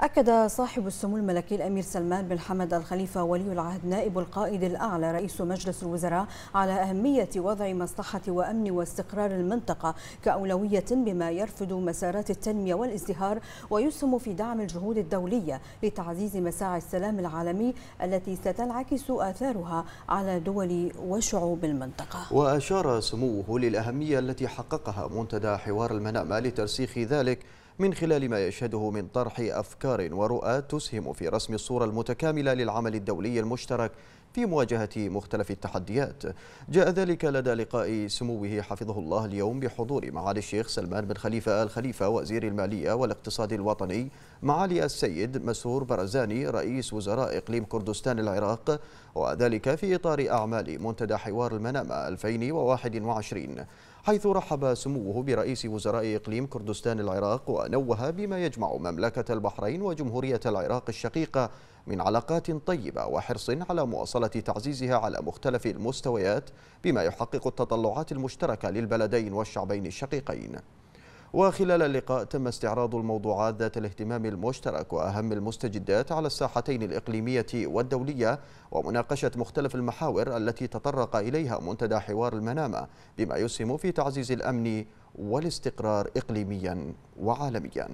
أكد صاحب السمو الملكي الأمير سلمان بن حمد الخليفة ولي العهد نائب القائد الأعلى رئيس مجلس الوزراء على أهمية وضع مصلحة وأمن واستقرار المنطقة كأولوية بما يرفض مسارات التنمية والازدهار ويسهم في دعم الجهود الدولية لتعزيز مساعي السلام العالمي التي ستنعكس آثارها على دول وشعوب المنطقة وأشار سموه للأهمية التي حققها منتدى حوار المنامة لترسيخ ذلك من خلال ما يشهده من طرح أفكار ورؤى تسهم في رسم الصورة المتكاملة للعمل الدولي المشترك في مواجهة مختلف التحديات جاء ذلك لدى لقاء سموه حفظه الله اليوم بحضور معالي الشيخ سلمان بن خليفة آل خليفة وزير المالية والاقتصاد الوطني معالي السيد مسرور برزاني رئيس وزراء إقليم كردستان العراق وذلك في إطار أعمال منتدى حوار المنامة 2021 حيث رحب سموه برئيس وزراء إقليم كردستان العراق ونوه بما يجمع مملكة البحرين وجمهورية العراق الشقيقة من علاقات طيبة وحرص على مواصلة تعزيزها على مختلف المستويات بما يحقق التطلعات المشتركة للبلدين والشعبين الشقيقين وخلال اللقاء تم استعراض الموضوعات ذات الاهتمام المشترك وأهم المستجدات على الساحتين الإقليمية والدولية ومناقشة مختلف المحاور التي تطرق إليها منتدى حوار المنامة بما يسهم في تعزيز الأمن والاستقرار إقليميا وعالميا